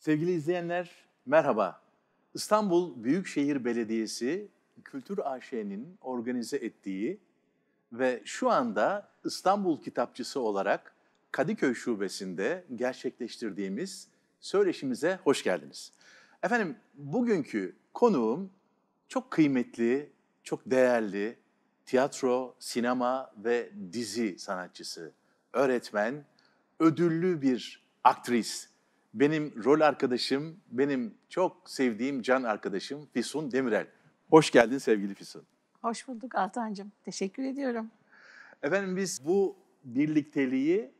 Sevgili izleyenler, merhaba. İstanbul Büyükşehir Belediyesi Kültür AŞ'nin organize ettiği ve şu anda İstanbul Kitapçısı olarak Kadıköy Şubesi'nde gerçekleştirdiğimiz söyleşimize hoş geldiniz. Efendim, bugünkü konuğum çok kıymetli, çok değerli tiyatro, sinema ve dizi sanatçısı, öğretmen, ödüllü bir aktris benim rol arkadaşım, benim çok sevdiğim can arkadaşım Füsun Demirel. Hoş geldin sevgili Füsun. Hoş bulduk Altancığım. Teşekkür ediyorum. Efendim biz bu birlikteliği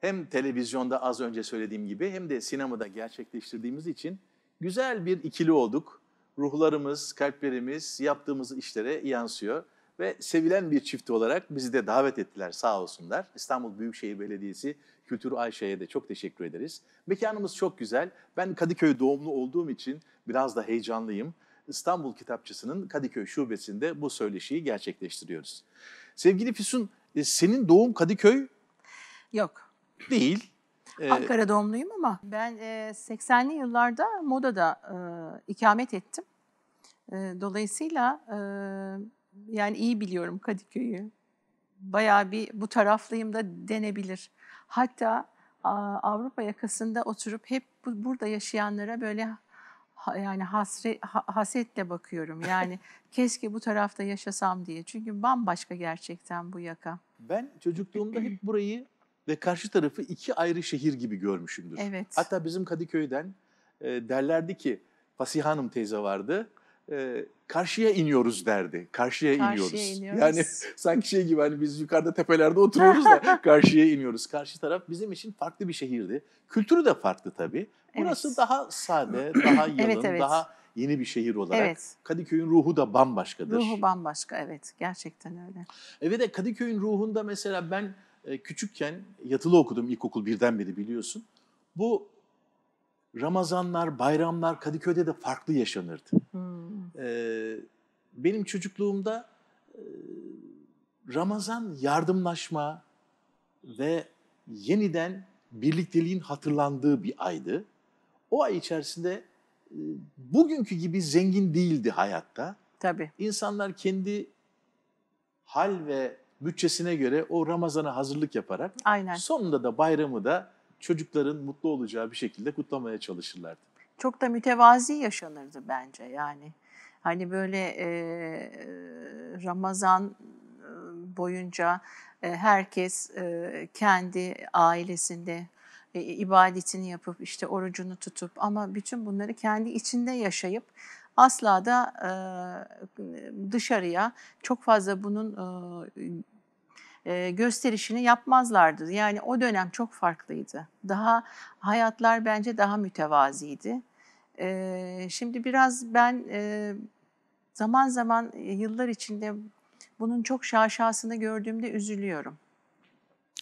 hem televizyonda az önce söylediğim gibi hem de sinemada gerçekleştirdiğimiz için güzel bir ikili olduk. Ruhlarımız, kalplerimiz yaptığımız işlere yansıyor ve sevilen bir çift olarak bizi de davet ettiler sağ olsunlar. İstanbul Büyükşehir Belediyesi Kültür Ayşe'ye de çok teşekkür ederiz. Mekanımız çok güzel. Ben Kadıköy doğumlu olduğum için biraz da heyecanlıyım. İstanbul Kitapçısı'nın Kadıköy şubesinde bu söyleşiyi gerçekleştiriyoruz. Sevgili Füsun, e, senin doğum Kadıköy? Yok. Değil. E, Ankara doğumluyum ama ben 80'li e, yıllarda Moda'da ikamet ettim. Dolayısıyla yani iyi biliyorum Kadıköy'ü. Bayağı bir bu taraflıyım da denebilir. Hatta Avrupa yakasında oturup hep bu, burada yaşayanlara böyle yani hasret, hasetle bakıyorum. Yani keşke bu tarafta yaşasam diye. Çünkü bambaşka gerçekten bu yaka. Ben çocukluğumda hep burayı ve karşı tarafı iki ayrı şehir gibi görmüşümdür. Evet. Hatta bizim Kadıköy'den e, derlerdi ki Fasiha Hanım teyze vardı. E, karşıya iniyoruz derdi. Karşıya, karşıya iniyoruz. iniyoruz. Yani sanki şey gibi hani biz yukarıda tepelerde oturuyoruz da karşıya iniyoruz. Karşı taraf bizim için farklı bir şehirdi. Kültürü de farklı tabii. Burası evet. daha sade, daha yalın, evet, evet. daha yeni bir şehir olarak. Evet. Kadıköy'ün ruhu da bambaşkadır. Ruhu bambaşka evet gerçekten öyle. Evet de Kadıköy'ün ruhunda mesela ben e, küçükken yatılı okudum ilkokul birden beri biliyorsun. Bu Ramazanlar, bayramlar Kadıköy'de de farklı yaşanırdı. Hmm. Ee, benim çocukluğumda e, Ramazan yardımlaşma ve yeniden birlikteliğin hatırlandığı bir aydı. O ay içerisinde e, bugünkü gibi zengin değildi hayatta. Tabii. İnsanlar kendi hal ve bütçesine göre o Ramazan'a hazırlık yaparak Aynen. sonunda da bayramı da çocukların mutlu olacağı bir şekilde kutlamaya çalışırlardı. Çok da mütevazi yaşanırdı bence yani. Hani böyle e, Ramazan e, boyunca e, herkes e, kendi ailesinde e, ibadetini yapıp işte orucunu tutup ama bütün bunları kendi içinde yaşayıp asla da e, dışarıya çok fazla bunun e, e, gösterişini yapmazlardı. Yani o dönem çok farklıydı. Daha hayatlar bence daha mütevaziydi. E, şimdi biraz ben e, zaman zaman yıllar içinde bunun çok şaşasını gördüğümde üzülüyorum.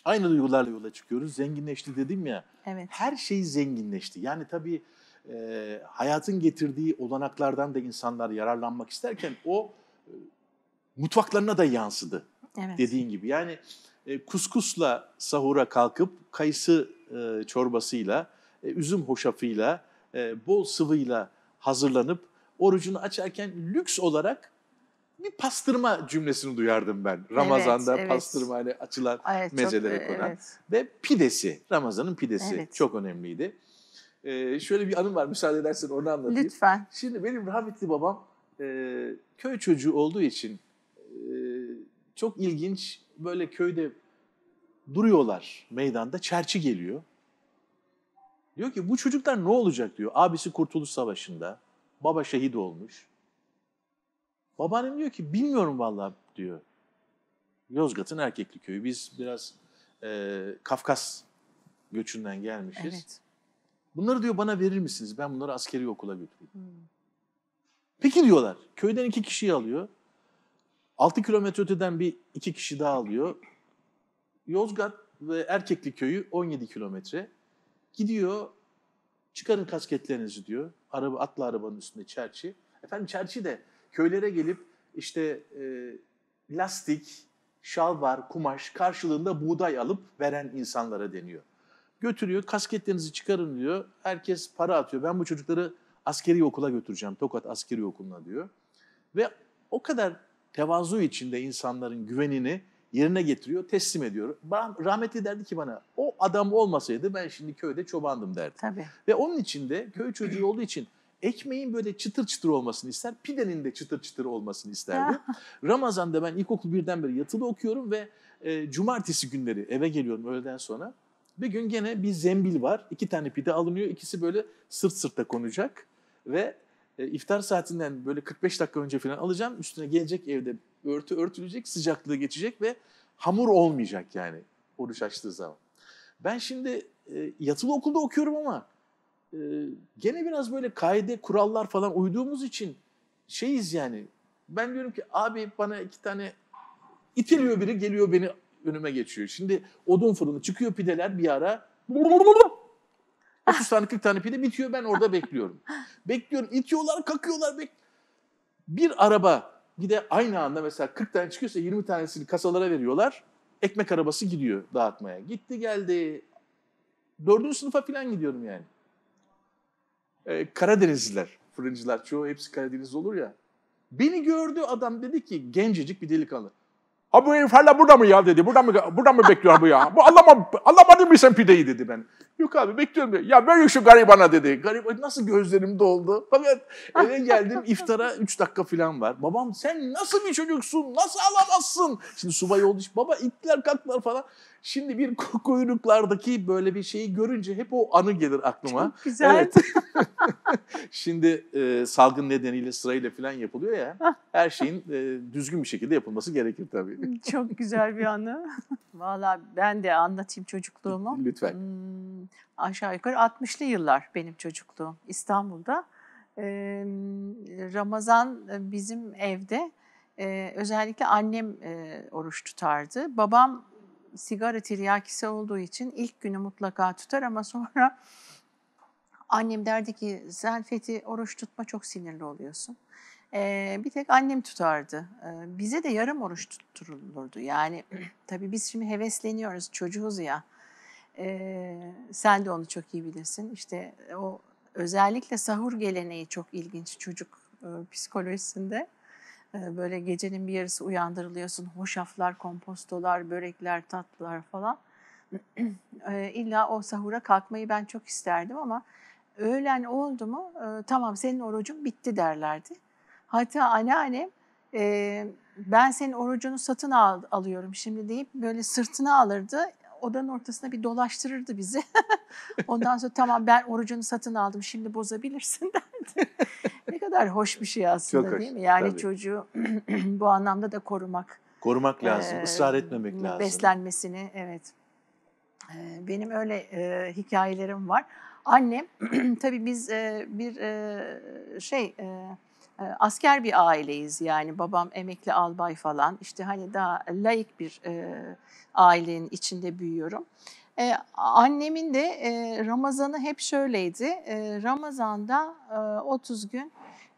Aynı duygularla yola çıkıyoruz. Zenginleşti dedim ya. Evet. Her şey zenginleşti. Yani tabii e, hayatın getirdiği olanaklardan da insanlar yararlanmak isterken o e, mutfaklarına da yansıdı. Evet. Dediğin gibi yani e, kuskusla sahura kalkıp kayısı e, çorbasıyla, e, üzüm hoşafıyla, e, bol sıvıyla hazırlanıp orucunu açarken lüks olarak bir pastırma cümlesini duyardım ben. Ramazan'da evet, evet. pastırma hani açılan evet, mezelere konan. Evet. Ve pidesi, Ramazan'ın pidesi evet. çok önemliydi. Ee, şöyle bir anım var müsaade edersen onu anlatayım. Lütfen. Şimdi benim rahmetli babam e, köy çocuğu olduğu için çok ilginç böyle köyde duruyorlar meydanda. Çerçi geliyor. Diyor ki bu çocuklar ne olacak diyor. Abisi Kurtuluş Savaşı'nda. Baba şehit olmuş. Babaannem diyor ki bilmiyorum vallahi diyor. Yozgat'ın Erkekli Köyü. Biz biraz e, Kafkas göçünden gelmişiz. Evet. Bunları diyor bana verir misiniz? Ben bunları askeri okula götüreyim. Hmm. Peki diyorlar. Köyden iki kişiyi alıyor. 6 kilometre öteden bir iki kişi daha alıyor. Yozgat ve Erkekli köyü 17 kilometre. Gidiyor, çıkarın kasketlerinizi diyor. Araba, atlı arabanın üstünde çerçi. Efendim çerçi de köylere gelip işte e, lastik, şalvar, kumaş karşılığında buğday alıp veren insanlara deniyor. Götürüyor, kasketlerinizi çıkarın diyor. Herkes para atıyor. Ben bu çocukları askeri okula götüreceğim. Tokat askeri okuluna diyor. Ve o kadar tevazu içinde insanların güvenini yerine getiriyor, teslim ediyor. Rahmetli derdi ki bana o adam olmasaydı ben şimdi köyde çobandım derdi. Tabii. Ve onun içinde köy çocuğu olduğu için ekmeğin böyle çıtır çıtır olmasını ister, pidenin de çıtır çıtır olmasını isterdi. Ramazan'da ben ilkokul birden beri yatılı okuyorum ve e, cumartesi günleri eve geliyorum öğleden sonra. Bir gün gene bir zembil var, iki tane pide alınıyor, ikisi böyle sırt sırta konacak ve e, iftar saatinden böyle 45 dakika önce falan alacağım. Üstüne gelecek evde örtü örtülecek, sıcaklığı geçecek ve hamur olmayacak yani oruç açtığı zaman. Ben şimdi e, yatılı okulda okuyorum ama e, gene biraz böyle kaide, kurallar falan uyduğumuz için şeyiz yani. Ben diyorum ki abi bana iki tane itiliyor biri geliyor beni önüme geçiyor. Şimdi odun fırını çıkıyor pideler bir ara 30 tane 40 tane pili bitiyor ben orada bekliyorum. Bekliyorum itiyorlar kakıyorlar. Bek bir araba bir de aynı anda mesela 40 tane çıkıyorsa 20 tanesini kasalara veriyorlar. Ekmek arabası gidiyor dağıtmaya. Gitti geldi. Dördüncü sınıfa falan gidiyorum yani. Ee, Karadenizliler, fırıncılar çoğu hepsi Karadeniz olur ya. Beni gördü adam dedi ki gencecik bir delikanlı. Abi bu heriflerle burada mı ya dedi. Burada mı burada mı bekliyor bu ya? Bu Allah'ıma Allah'ıma değil mi sen pideyi dedi ben. Yok abi bekliyorum dedi. Ya ver şu garibana dedi. Garip nasıl gözlerim doldu. Fakat eve geldim iftara 3 dakika falan var. Babam sen nasıl bir çocuksun? Nasıl alamazsın? Şimdi subay oldu. Baba ittiler kalktılar falan. Şimdi bir kuyruklardaki böyle bir şeyi görünce hep o anı gelir aklıma. Çok güzel. Evet. Şimdi e, salgın nedeniyle sırayla falan yapılıyor ya. Her şeyin e, düzgün bir şekilde yapılması gerekir tabii. Hmm, çok güzel bir anı. Valla ben de anlatayım çocukluğumu. Lütfen. Hmm, aşağı yukarı 60'lı yıllar benim çocukluğum İstanbul'da. Ee, Ramazan e, bizim evde e, özellikle annem e, oruç tutardı. Babam sigara tiryakisi olduğu için ilk günü mutlaka tutar ama sonra annem derdi ki sen Fethi oruç tutma çok sinirli oluyorsun. Ee, bir tek annem tutardı. Ee, bize de yarım oruç tutturulurdu. Yani tabii biz şimdi hevesleniyoruz çocuğuz ya. Ee, sen de onu çok iyi bilirsin. İşte o özellikle sahur geleneği çok ilginç çocuk e, psikolojisinde. Ee, böyle gecenin bir yarısı uyandırılıyorsun. Hoşaflar, kompostolar, börekler, tatlılar falan. Ee, illa o sahura kalkmayı ben çok isterdim ama öğlen oldu mu e, tamam senin orucun bitti derlerdi. Hatta anneannem e, ben senin orucunu satın al, alıyorum şimdi deyip böyle sırtına alırdı odanın ortasına bir dolaştırırdı bizi. Ondan sonra tamam ben orucunu satın aldım şimdi bozabilirsin derdi. ne kadar hoş bir şey aslında Çok hoş, değil mi? Yani tabii. çocuğu bu anlamda da korumak. Korumak lazım, e, ısrar etmemek lazım. Beslenmesini evet. E, benim öyle e, hikayelerim var. Annem tabii biz e, bir e, şey... E, asker bir aileyiz yani babam emekli albay falan işte hani daha laik bir e, ailenin içinde büyüyorum. E, annemin de e, Ramazan'ı hep şöyleydi e, Ramazan'da e, 30 gün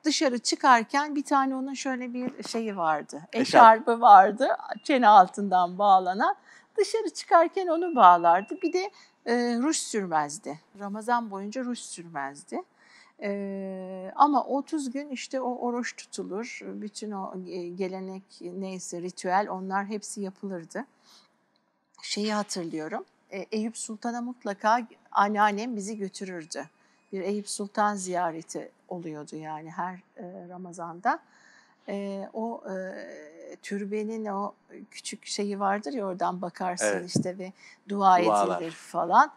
dışarı çıkarken bir tane onun şöyle bir şeyi vardı eşarbı vardı çene altından bağlanan dışarı çıkarken onu bağlardı bir de e, ruj sürmezdi Ramazan boyunca ruj sürmezdi. Ee, ama 30 gün işte o oruç tutulur. Bütün o e, gelenek neyse ritüel onlar hepsi yapılırdı. Şeyi hatırlıyorum. E, Eyüp Sultan'a mutlaka anneannem bizi götürürdü. Bir Eyüp Sultan ziyareti oluyordu yani her e, Ramazan'da. E, o e, türbenin o küçük şeyi vardır ya oradan bakarsın evet. işte ve dua Dualar. edilir falan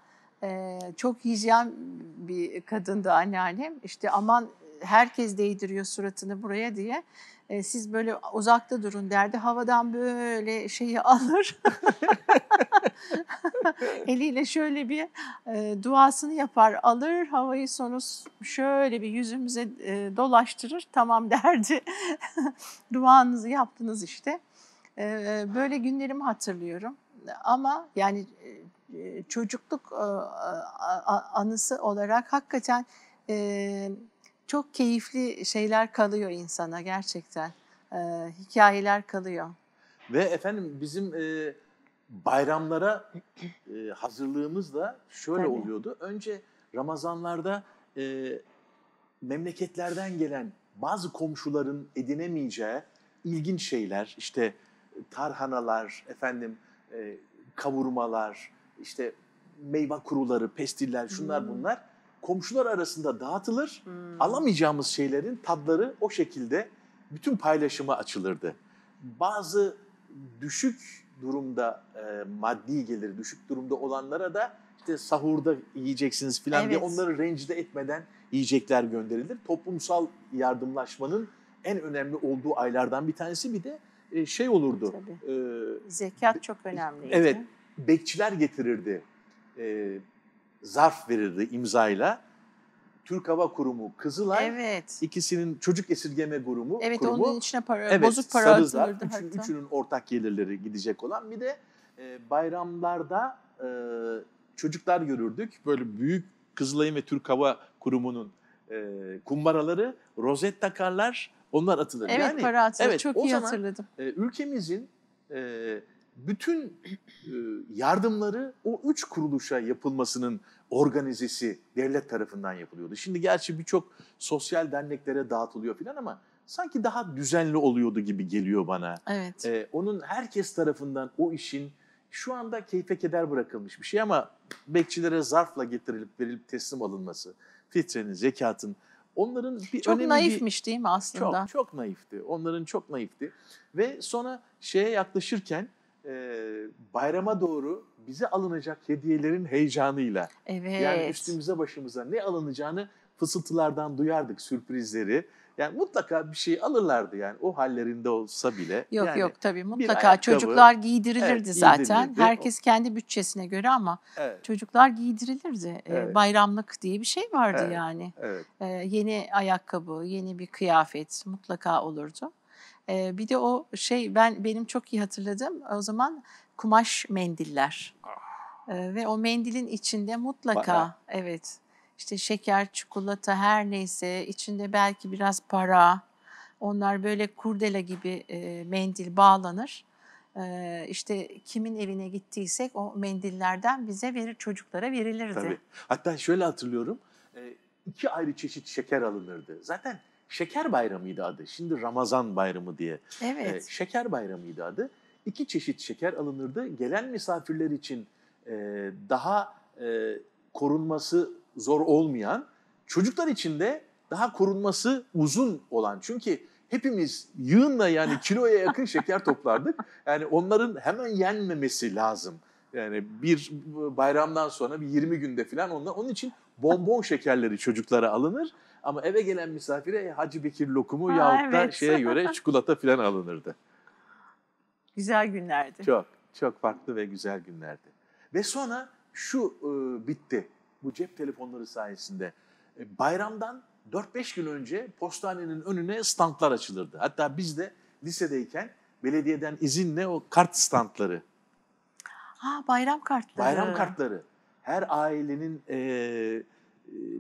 çok hijyen bir kadındı anneannem. İşte aman herkes değdiriyor suratını buraya diye. E, siz böyle uzakta durun derdi. Havadan böyle şeyi alır. Eliyle şöyle bir e, duasını yapar, alır havayı sonra şöyle bir yüzümüze e, dolaştırır. Tamam derdi. Duanızı yaptınız işte. E, böyle günlerimi hatırlıyorum. Ama yani çocukluk anısı olarak hakikaten çok keyifli şeyler kalıyor insana gerçekten. Hikayeler kalıyor. Ve efendim bizim bayramlara hazırlığımız da şöyle Tabii. oluyordu. Önce Ramazanlarda memleketlerden gelen bazı komşuların edinemeyeceği ilginç şeyler işte tarhanalar efendim kavurmalar işte meyve kuruları, pestiller, şunlar hmm. bunlar komşular arasında dağıtılır. Hmm. Alamayacağımız şeylerin tadları o şekilde bütün paylaşıma açılırdı. Bazı düşük durumda e, maddi geliri düşük durumda olanlara da işte sahurda yiyeceksiniz falan evet. diye onları rencide etmeden yiyecekler gönderilir. Toplumsal yardımlaşmanın en önemli olduğu aylardan bir tanesi bir de e, şey olurdu. Tabii. E, Zekat çok önemliydi. Evet bekçiler getirirdi. E, zarf verirdi imzayla. Türk Hava Kurumu, Kızılay evet. ikisinin çocuk esirgeme kurumu. Evet kurumu, onun içine para, evet, bozuk para sarızlar, atılırdı. Üçün, hatta. üçünün ortak gelirleri gidecek olan bir de e, bayramlarda e, çocuklar görürdük. Böyle büyük Kızılay'ın ve Türk Hava Kurumu'nun e, kumbaraları rozet takarlar onlar atılır. Evet yani, para atılır evet, çok iyi zaman, hatırladım. E, ülkemizin e, bütün e, yardımları o üç kuruluşa yapılmasının organizesi devlet tarafından yapılıyordu. Şimdi gerçi birçok sosyal derneklere dağıtılıyor filan ama sanki daha düzenli oluyordu gibi geliyor bana. Evet. Ee, onun herkes tarafından o işin şu anda keyfe keder bırakılmış bir şey ama bekçilere zarfla getirilip verilip teslim alınması, fitrenin, zekatın onların bir çok önemli naifmiş bir, değil mi aslında? Çok, çok naifti. Onların çok naifti. Ve sonra şeye yaklaşırken e, bayrama doğru bize alınacak hediyelerin heyecanıyla. Evet. Yani üstümüze başımıza ne alınacağını fısıltılardan duyardık sürprizleri. Yani mutlaka bir şey alırlardı yani o hallerinde olsa bile. Yok yani yok tabii mutlaka ayakkabı, çocuklar giydirilirdi evet, zaten. Herkes kendi bütçesine göre ama evet. çocuklar giydirilirdi. Evet. Bayramlık diye bir şey vardı evet. yani. Evet. Ee, yeni ayakkabı, yeni bir kıyafet mutlaka olurdu. E, bir de o şey ben benim çok iyi hatırladım. O zaman kumaş mendiller. E, ve o mendilin içinde mutlaka Bana. evet işte şeker, çikolata her neyse içinde belki biraz para. Onlar böyle kurdele gibi e, mendil bağlanır. E, işte kimin evine gittiysek o mendillerden bize verir çocuklara verilirdi. Tabii. Hatta şöyle hatırlıyorum. E, iki ayrı çeşit şeker alınırdı. Zaten Şeker Bayramı'ydı adı. Şimdi Ramazan Bayramı diye. E, evet. E, şeker Bayramı'ydı adı. İki çeşit şeker alınırdı. Gelen misafirler için e, daha e, korunması zor olmayan, çocuklar için de daha korunması uzun olan. Çünkü hepimiz yığınla yani kiloya yakın şeker toplardık. Yani onların hemen yenmemesi lazım. Yani bir bayramdan sonra bir 20 günde falan ondan. Onun için bonbon şekerleri çocuklara alınır. Ama eve gelen misafire e, Hacı Bekir lokumu ha, yahut da evet. şeye göre çikolata falan alınırdı. Güzel günlerdi. Çok, çok farklı ve güzel günlerdi. Ve sonra şu e, bitti. Bu cep telefonları sayesinde e, bayramdan 4-5 gün önce postanenin önüne standlar açılırdı. Hatta biz de lisedeyken belediyeden izinle o kart standları Ha bayram kartları. Bayram kartları. Her ailenin e,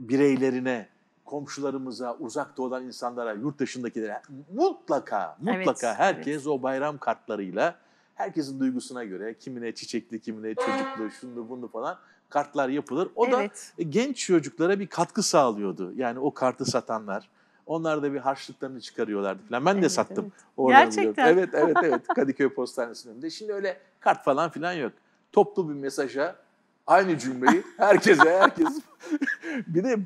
bireylerine, komşularımıza, uzak doğudan insanlara, yurt dışındakilere mutlaka mutlaka evet, herkes evet. o bayram kartlarıyla herkesin duygusuna göre kimine çiçekli, kimine çocuklu, şunu, bunu falan kartlar yapılır. O evet. da genç çocuklara bir katkı sağlıyordu. Yani o kartı satanlar. Onlar da bir harçlıklarını çıkarıyorlardı falan. Ben de sattım. Evet. Gerçekten. Biliyorum. Evet, evet, evet. Kadıköy Postanesi'nin önünde. Şimdi öyle kart falan filan yok toplu bir mesaja aynı cümleyi herkese herkes bir de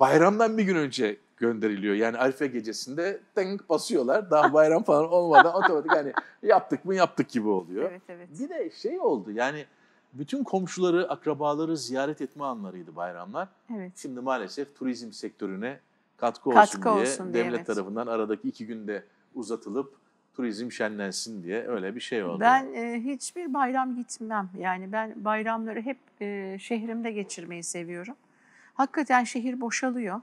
bayramdan bir gün önce gönderiliyor. Yani Arife gecesinde tank basıyorlar. Daha bayram falan olmadan otomatik hani yaptık mı yaptık gibi oluyor. Evet, evet. Bir de şey oldu yani bütün komşuları, akrabaları ziyaret etme anlarıydı bayramlar. Evet. Şimdi maalesef turizm sektörüne katkı, katkı olsun, diye olsun diye devlet evet. tarafından aradaki iki günde uzatılıp turizm şenlensin diye öyle bir şey oldu. Ben e, hiçbir bayram gitmem. Yani ben bayramları hep e, şehrimde geçirmeyi seviyorum. Hakikaten şehir boşalıyor.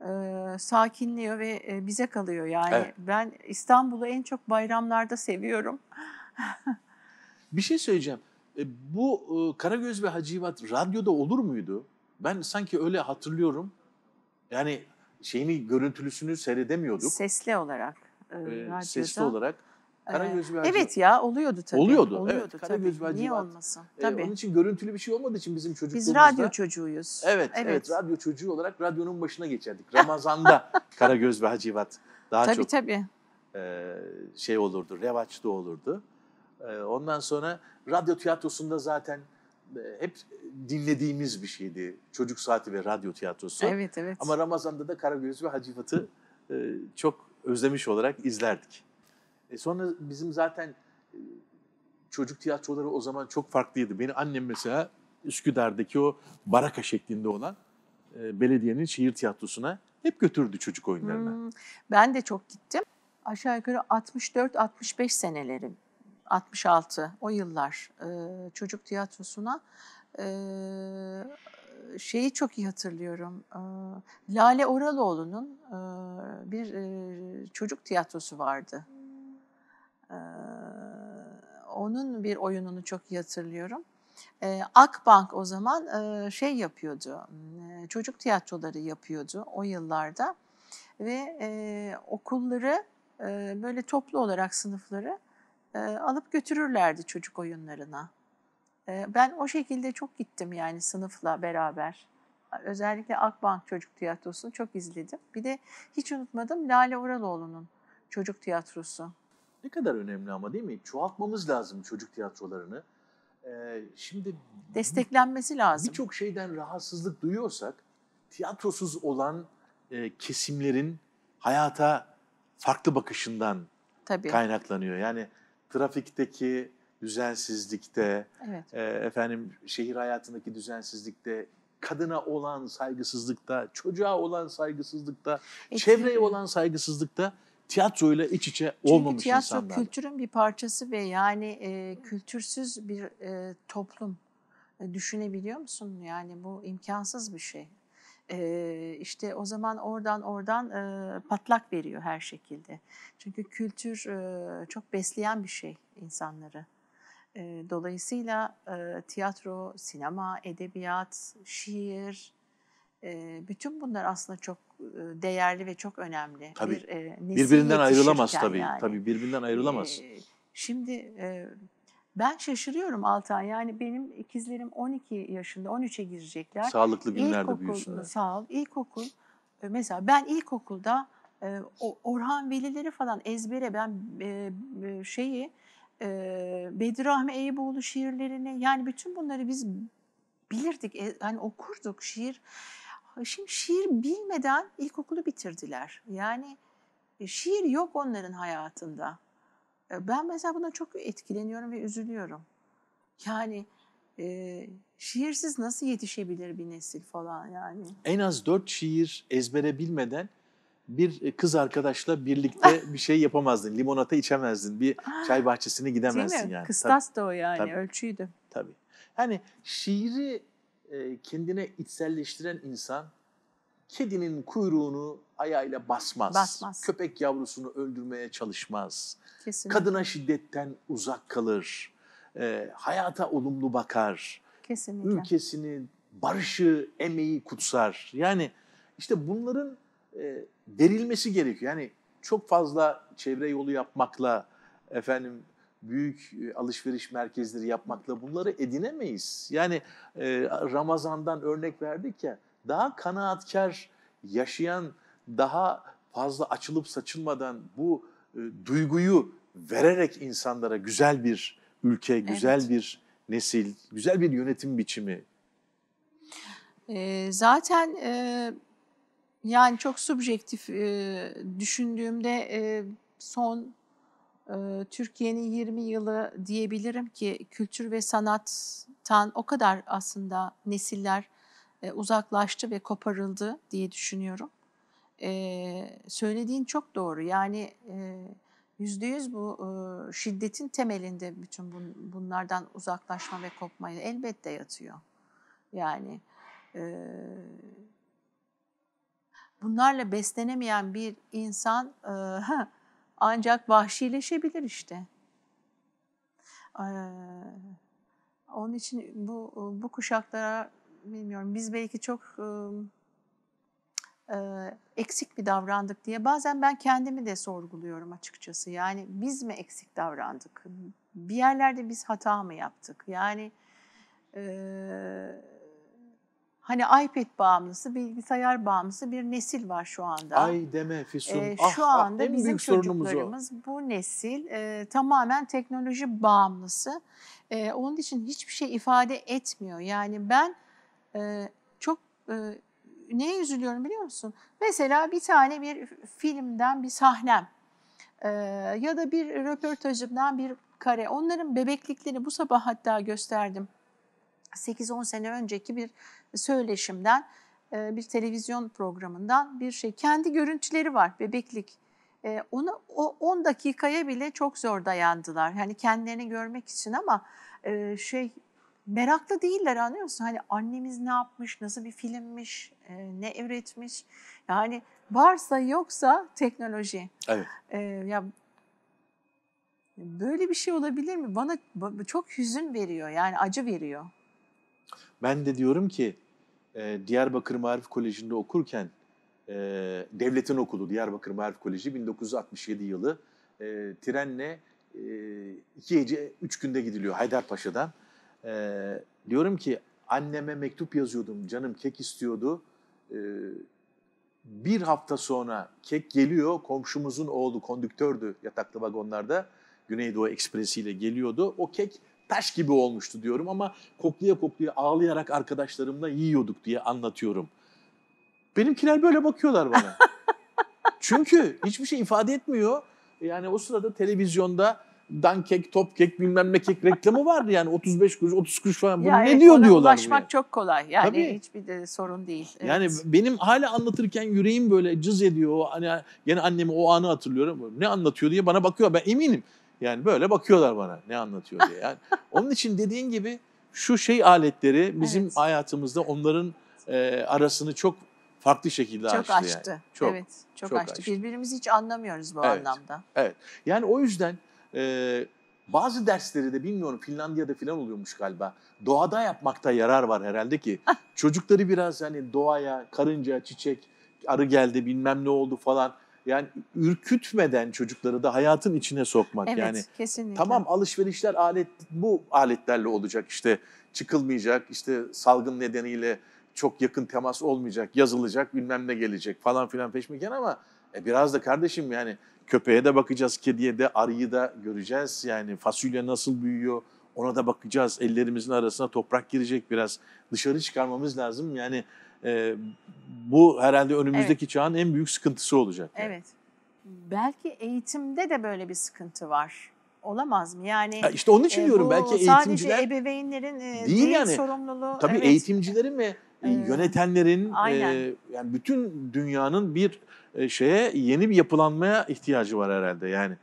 E, sakinliyor ve e, bize kalıyor yani. Evet. Ben İstanbul'u en çok bayramlarda seviyorum. bir şey söyleyeceğim. E, bu e, Karagöz ve Hacivat radyoda olur muydu? Ben sanki öyle hatırlıyorum. Yani şeyini görüntülüsünü seyredemiyorduk. Sesli olarak e, Sesli olarak. Karagöz Bercan. Evet ya oluyordu tabii. Oluyordu. Oluyordu evet, Karagöz tabii. Niye olmasın? E, tabii. Onun için görüntülü bir şey olmadığı için bizim çocukluğumuzda. Biz radyo çocuğuyuz. Evet, evet. evet radyo çocuğu olarak radyonun başına geçerdik. Ramazan'da Karagöz ve Hacivat daha tabii, çok tabii. E, şey olurdu, revaçta olurdu. E, ondan sonra radyo tiyatrosunda zaten hep dinlediğimiz bir şeydi. Çocuk saati ve radyo tiyatrosu. Evet, evet. Ama Ramazan'da da Karagöz ve Hacivat'ı çok özlemiş olarak izlerdik. E sonra bizim zaten e, çocuk tiyatroları o zaman çok farklıydı. Benim annem mesela Üsküdar'daki o baraka şeklinde olan e, belediyenin şehir tiyatrosuna hep götürdü çocuk oyunlarına. Hmm, ben de çok gittim. Aşağı yukarı 64-65 senelerim, 66 o yıllar e, çocuk tiyatrosuna e, şeyi çok iyi hatırlıyorum. E, Lale Oraloğlu'nun e, bir çocuk tiyatrosu vardı. onun bir oyununu çok iyi hatırlıyorum. Akbank o zaman şey yapıyordu, çocuk tiyatroları yapıyordu o yıllarda ve okulları böyle toplu olarak sınıfları alıp götürürlerdi çocuk oyunlarına. ben o şekilde çok gittim yani sınıfla beraber özellikle Akbank Çocuk Tiyatrosu'nu çok izledim. Bir de hiç unutmadım Lale Oraloğlu'nun Çocuk Tiyatrosu. Ne kadar önemli ama değil mi? Çoğaltmamız lazım çocuk tiyatrolarını. Ee, şimdi desteklenmesi lazım. Birçok şeyden rahatsızlık duyuyorsak tiyatrosuz olan e, kesimlerin hayata farklı bakışından Tabii. kaynaklanıyor. Yani trafikteki düzensizlikte, evet. e, efendim şehir hayatındaki düzensizlikte, kadına olan saygısızlıkta, çocuğa olan saygısızlıkta, e, çevreye olan saygısızlıkta tiyatroyla iç içe Çünkü olmamış tiyatro insanlar. tiyatro kültürün bir parçası ve yani e, kültürsüz bir e, toplum e, düşünebiliyor musun? Yani bu imkansız bir şey. E, işte o zaman oradan oradan e, patlak veriyor her şekilde. Çünkü kültür e, çok besleyen bir şey insanları. Dolayısıyla tiyatro, sinema, edebiyat, şiir, bütün bunlar aslında çok değerli ve çok önemli. Tabii. Bir, e, birbirinden ayrılamaz tabii. Yani. Tabii birbirinden ayrılamaz. E, şimdi e, ben şaşırıyorum Altan. Yani benim ikizlerim 12 yaşında, 13'e girecekler. Sağlıklı günlerde ilkokul, büyüsünler. Sağ ol. İlkokul, mesela ben ilkokulda Orhan Velileri falan ezbere ben şeyi Bedri Rahmi Eyüboğlu şiirlerini yani bütün bunları biz bilirdik, e, hani okurduk şiir. Şimdi şiir bilmeden ilkokulu bitirdiler. Yani e, şiir yok onların hayatında. E, ben mesela buna çok etkileniyorum ve üzülüyorum. Yani e, şiirsiz nasıl yetişebilir bir nesil falan yani. En az dört şiir ezbere bilmeden bir e, kız arkadaşla birlikte bir şey yapamazdın. Limonata içemezdin. Bir çay bahçesine gidemezsin yani. Kıstas da o yani tabii. ölçüydü. Tabii. Yani şiiri e, kendine içselleştiren insan kedinin kuyruğunu ayağıyla basmaz. basmaz. Köpek yavrusunu öldürmeye çalışmaz. Kesinlikle. Kadına şiddetten uzak kalır. E, hayata olumlu bakar. Kesinlikle. Ülkesini, barışı, emeği kutsar. Yani işte bunların e, verilmesi gerekiyor. Yani çok fazla çevre yolu yapmakla efendim büyük e, alışveriş merkezleri yapmakla bunları edinemeyiz. Yani e, Ramazan'dan örnek verdik ya daha kanaatkar yaşayan daha fazla açılıp saçılmadan bu e, duyguyu vererek insanlara güzel bir ülke, güzel evet. bir nesil, güzel bir yönetim biçimi. E, zaten e, yani çok subjektif e, düşündüğümde e, son e, Türkiye'nin 20 yılı diyebilirim ki kültür ve sanattan o kadar aslında nesiller e, uzaklaştı ve koparıldı diye düşünüyorum. E, söylediğin çok doğru. Yani yüzde yüz bu e, şiddetin temelinde bütün bun, bunlardan uzaklaşma ve kopmayı elbette yatıyor. Yani... E, bunlarla beslenemeyen bir insan e, ancak vahşileşebilir işte. E, onun için bu bu kuşaklara bilmiyorum biz belki çok e, e, eksik bir davrandık diye bazen ben kendimi de sorguluyorum açıkçası. Yani biz mi eksik davrandık? Bir yerlerde biz hata mı yaptık? Yani eee hani iPad bağımlısı, bilgisayar bağımlısı bir nesil var şu anda. Ay deme Füsun. Ee, ah, şu ah, anda ah, bizim çocuklarımız o. bu nesil e, tamamen teknoloji bağımlısı. E, onun için hiçbir şey ifade etmiyor. Yani ben e, çok e, neye üzülüyorum biliyor musun? Mesela bir tane bir filmden bir sahnem e, ya da bir röportajımdan bir kare. Onların bebekliklerini bu sabah hatta gösterdim 8-10 sene önceki bir söyleşimden, e, bir televizyon programından bir şey. Kendi görüntüleri var, bebeklik. E, onu o 10 dakikaya bile çok zor dayandılar. Yani kendilerini görmek için ama e, şey meraklı değiller anlıyorsun Hani annemiz ne yapmış, nasıl bir filmmiş, ne üretmiş. Yani varsa yoksa teknoloji. Evet. Ya böyle bir şey olabilir mi? Bana çok hüzün veriyor yani acı veriyor. Ben de diyorum ki e, Diyarbakır Marif Koleji'nde okurken e, devletin okulu Diyarbakır Marif Koleji 1967 yılı e, trenle e, iki gece üç günde gidiliyor Haydarpaşa'dan. E, diyorum ki anneme mektup yazıyordum canım kek istiyordu. E, bir hafta sonra kek geliyor komşumuzun oğlu kondüktördü yataklı vagonlarda. Güneydoğu Ekspresi ile geliyordu. O kek taş gibi olmuştu diyorum ama koklaya koklaya ağlayarak arkadaşlarımla yiyorduk diye anlatıyorum. Benimkiler böyle bakıyorlar bana. Çünkü hiçbir şey ifade etmiyor. Yani o sırada televizyonda dankek, topkek, bilmem ne kek reklamı vardı yani 35 kuruş, 30 kuruş falan. Bunu ya ne evet, diyor diyorlar. Ulaşmak buraya. çok kolay. Yani Tabii. hiçbir de sorun değil. Evet. Yani benim hala anlatırken yüreğim böyle cız ediyor. Hani yani annemi o anı hatırlıyorum. Ne anlatıyor diye bana bakıyor. Ben eminim yani böyle bakıyorlar bana ne anlatıyor diye. Yani onun için dediğin gibi şu şey aletleri bizim evet. hayatımızda onların e, arasını çok farklı şekilde çok açtı. açtı. Yani. Çok Evet, çok, çok açtı. açtı. Birbirimizi hiç anlamıyoruz bu evet. anlamda. Evet. Yani o yüzden e, bazı dersleri de bilmiyorum Finlandiya'da falan oluyormuş galiba. Doğada yapmakta yarar var herhalde ki. çocukları biraz hani doğaya, karınca, çiçek, arı geldi bilmem ne oldu falan yani ürkütmeden çocukları da hayatın içine sokmak evet, yani. Kesinlikle. Tamam alışverişler alet bu aletlerle olacak işte çıkılmayacak işte salgın nedeniyle çok yakın temas olmayacak yazılacak bilmem ne gelecek falan filan peşmeken ama e, biraz da kardeşim yani köpeğe de bakacağız kediye de arıyı da göreceğiz yani fasulye nasıl büyüyor ona da bakacağız ellerimizin arasına toprak girecek biraz dışarı çıkarmamız lazım yani e, bu herhalde önümüzdeki evet. çağın en büyük sıkıntısı olacak. Yani. Evet. Belki eğitimde de böyle bir sıkıntı var. Olamaz mı? Yani ya işte onun için e, diyorum belki eğitimciler sadece ebeveynlerin e, değil, değil yani. sorumluluğu. Tabii evet. eğitimcilerin ve e, yönetenlerin e, yani bütün dünyanın bir e, şeye yeni bir yapılanmaya ihtiyacı var herhalde yani.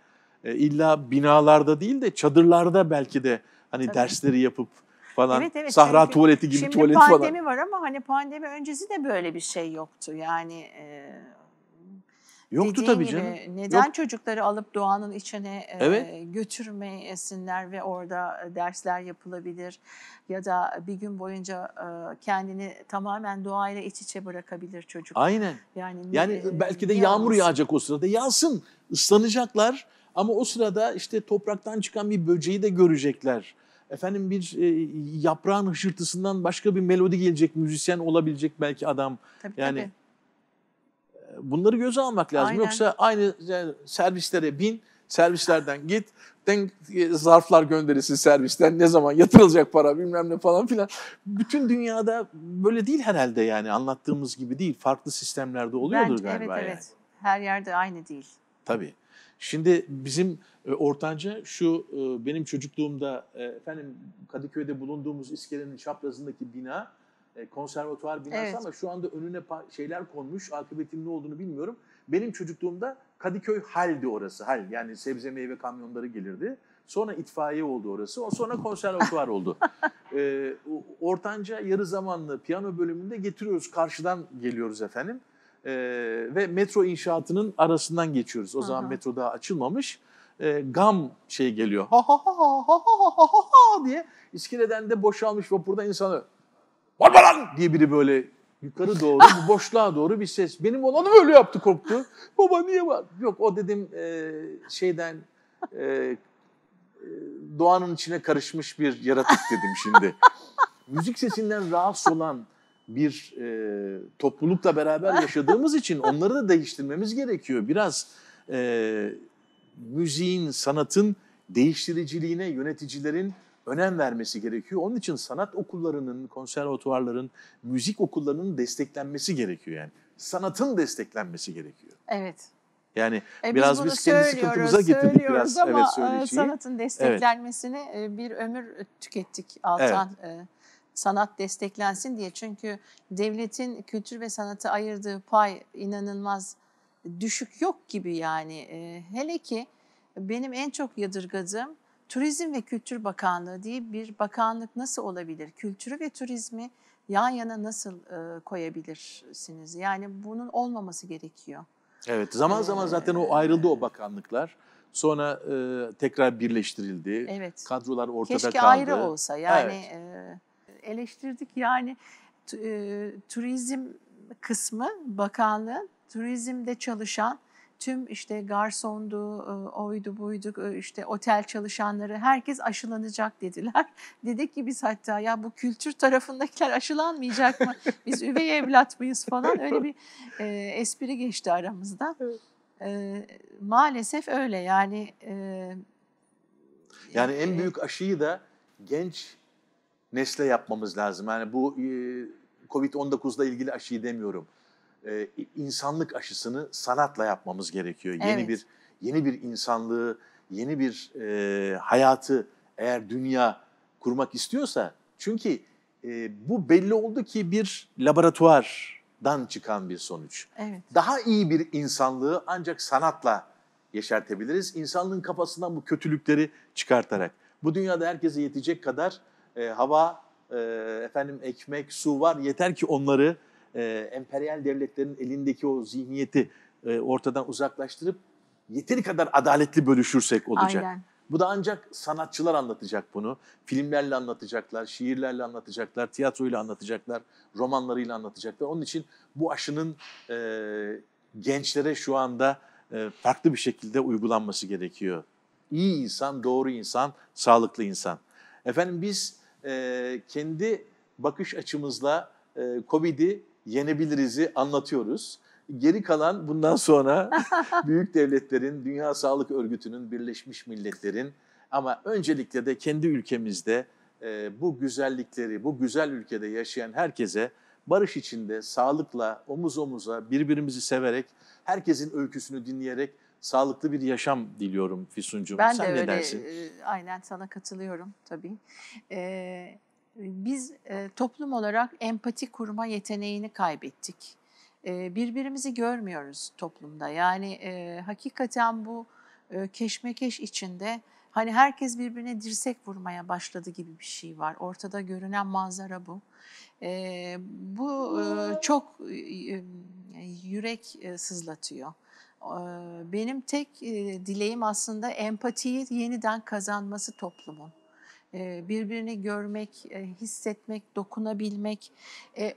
E, illa binalarda değil de çadırlarda belki de hani Tabii. dersleri yapıp falan. Evet, evet. Sahra Çünkü tuvaleti gibi tuvalet falan. Şimdi pandemi var ama hani pandemi öncesi de böyle bir şey yoktu. Yani e, Yoktu tabii gibi, Neden Yok. çocukları alıp doğanın içine e, evet. e, götürmeyesinler ve orada e, dersler yapılabilir ya da bir gün boyunca e, kendini tamamen doğayla iç içe bırakabilir çocuk. Aynen. Yani, yani e, belki de yalnız. yağmur yağacak o sırada. Yağsın, ıslanacaklar ama o sırada işte topraktan çıkan bir böceği de görecekler efendim bir e, yaprağın hışırtısından başka bir melodi gelecek, müzisyen olabilecek belki adam. Tabii, yani tabii. E, bunları göze almak lazım. Aynen. Yoksa aynı yani e, servislere bin, servislerden git, denk e, zarflar gönderilsin servisten, ne zaman yatırılacak para bilmem ne falan filan. Bütün dünyada böyle değil herhalde yani anlattığımız gibi değil. Farklı sistemlerde oluyordur Bence, galiba evet, yani. Evet. Her yerde aynı değil. Tabii. Şimdi bizim e, ortanca şu e, benim çocukluğumda e, efendim Kadıköy'de bulunduğumuz iskelenin çaprazındaki bina konservatuvar binası evet. ama şu anda önüne şeyler konmuş. Akıbetinin ne olduğunu bilmiyorum. Benim çocukluğumda Kadıköy haldi orası. Hal yani sebze meyve kamyonları gelirdi. Sonra itfaiye oldu orası. O sonra konservatuvar oldu. ee, ortanca yarı zamanlı piyano bölümünde getiriyoruz. Karşıdan geliyoruz efendim e, ve metro inşaatının arasından geçiyoruz. O zaman metro daha açılmamış. E, gam şey geliyor. Ha ha ha ha ha ha ha ha diye iskeleden de boşalmış vapurda insanı var mı lan diye biri böyle yukarı doğru, bu boşluğa doğru bir ses. Benim olanı böyle yaptı korktu. Baba niye var? Yok o dedim e, şeyden e, e doğanın içine karışmış bir yaratık dedim şimdi. Müzik sesinden rahatsız olan bir e, toplulukla beraber yaşadığımız için onları da değiştirmemiz gerekiyor. Biraz e, müziğin, sanatın değiştiriciliğine yöneticilerin önem vermesi gerekiyor. Onun için sanat okullarının, konservatuvarların, müzik okullarının desteklenmesi gerekiyor yani. Sanatın desteklenmesi gerekiyor. Evet. Yani e biraz biz, biz kendi sıkıntımıza getirdik biraz ama e, evet, söyleşiyi. sanatın desteklenmesini evet. bir ömür tükettik Altan. Evet. E, sanat desteklensin diye. Çünkü devletin kültür ve sanata ayırdığı pay inanılmaz düşük yok gibi yani. Ee, hele ki benim en çok yadırgadığım Turizm ve Kültür Bakanlığı diye bir bakanlık nasıl olabilir? Kültürü ve turizmi yan yana nasıl e, koyabilirsiniz? Yani bunun olmaması gerekiyor. Evet zaman zaman ee, zaten o ayrıldı o bakanlıklar. Sonra e, tekrar birleştirildi. Evet. Kadrolar ortada Keşke kaldı. Keşke ayrı olsa yani. Evet. E, eleştirdik. Yani e, turizm kısmı bakanlığın turizmde çalışan tüm işte garsondu, e, oydu buydu, e, işte otel çalışanları herkes aşılanacak dediler. Dedik ki biz hatta ya bu kültür tarafındakiler aşılanmayacak mı? Biz üvey evlat mıyız falan öyle bir e, espri geçti aramızda. E, maalesef öyle yani. E, yani en e, büyük aşıyı da genç nesle yapmamız lazım. Yani bu e, Covid-19'la ilgili aşıyı demiyorum. E, insanlık aşısını sanatla yapmamız gerekiyor. Evet. Yeni bir yeni bir insanlığı, yeni bir e, hayatı eğer dünya kurmak istiyorsa çünkü e, bu belli oldu ki bir laboratuvardan çıkan bir sonuç. Evet. Daha iyi bir insanlığı ancak sanatla yeşertebiliriz. İnsanlığın kafasından bu kötülükleri çıkartarak. Bu dünyada herkese yetecek kadar e, hava, e, efendim ekmek, su var. Yeter ki onları e, emperyal devletlerin elindeki o zihniyeti e, ortadan uzaklaştırıp yeteri kadar adaletli bölüşürsek olacak. Aynen. Bu da ancak sanatçılar anlatacak bunu. Filmlerle anlatacaklar, şiirlerle anlatacaklar, tiyatroyla anlatacaklar, romanlarıyla anlatacaklar. Onun için bu aşının e, gençlere şu anda e, farklı bir şekilde uygulanması gerekiyor. İyi insan, doğru insan, sağlıklı insan. Efendim biz e, kendi bakış açımızla e, COVID'i yenebiliriz'i anlatıyoruz. Geri kalan bundan sonra büyük devletlerin, Dünya Sağlık Örgütü'nün, Birleşmiş Milletler'in ama öncelikle de kendi ülkemizde e, bu güzellikleri, bu güzel ülkede yaşayan herkese barış içinde, sağlıkla, omuz omuza, birbirimizi severek, herkesin öyküsünü dinleyerek sağlıklı bir yaşam diliyorum Füsun'cum. Ben Sen de ne öyle, dersin? E, aynen sana katılıyorum tabii. E, biz e, toplum olarak empati kurma yeteneğini kaybettik. E, birbirimizi görmüyoruz toplumda. Yani e, hakikaten bu e, keşmekeş içinde hani herkes birbirine dirsek vurmaya başladı gibi bir şey var. Ortada görünen manzara bu. E, bu e, çok e, e yürek e, sızlatıyor benim tek dileğim aslında empatiyi yeniden kazanması toplumun. Birbirini görmek, hissetmek, dokunabilmek,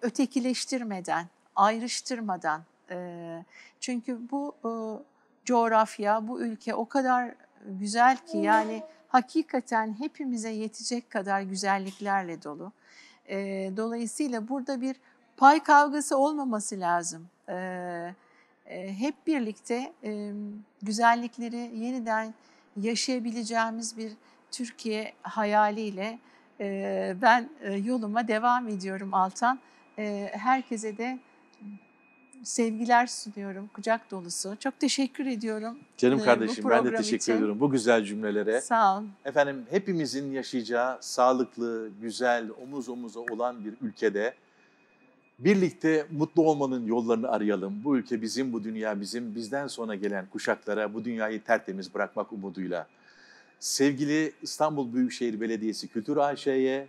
ötekileştirmeden, ayrıştırmadan. Çünkü bu coğrafya, bu ülke o kadar güzel ki yani hakikaten hepimize yetecek kadar güzelliklerle dolu. Dolayısıyla burada bir pay kavgası olmaması lazım. Evet ee, hep birlikte güzellikleri yeniden yaşayabileceğimiz bir Türkiye hayaliyle e, ben e, yoluma devam ediyorum Altan. E, herkese de sevgiler sunuyorum kucak dolusu. Çok teşekkür ediyorum. Canım kardeşim ben de teşekkür için. ediyorum bu güzel cümlelere. Sağ ol. Efendim hepimizin yaşayacağı sağlıklı, güzel, omuz omuza olan bir ülkede Birlikte mutlu olmanın yollarını arayalım. Bu ülke bizim, bu dünya bizim. Bizden sonra gelen kuşaklara bu dünyayı tertemiz bırakmak umuduyla. Sevgili İstanbul Büyükşehir Belediyesi Kültür AŞ'ye,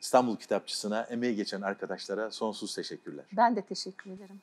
İstanbul Kitapçısı'na, emeği geçen arkadaşlara sonsuz teşekkürler. Ben de teşekkür ederim.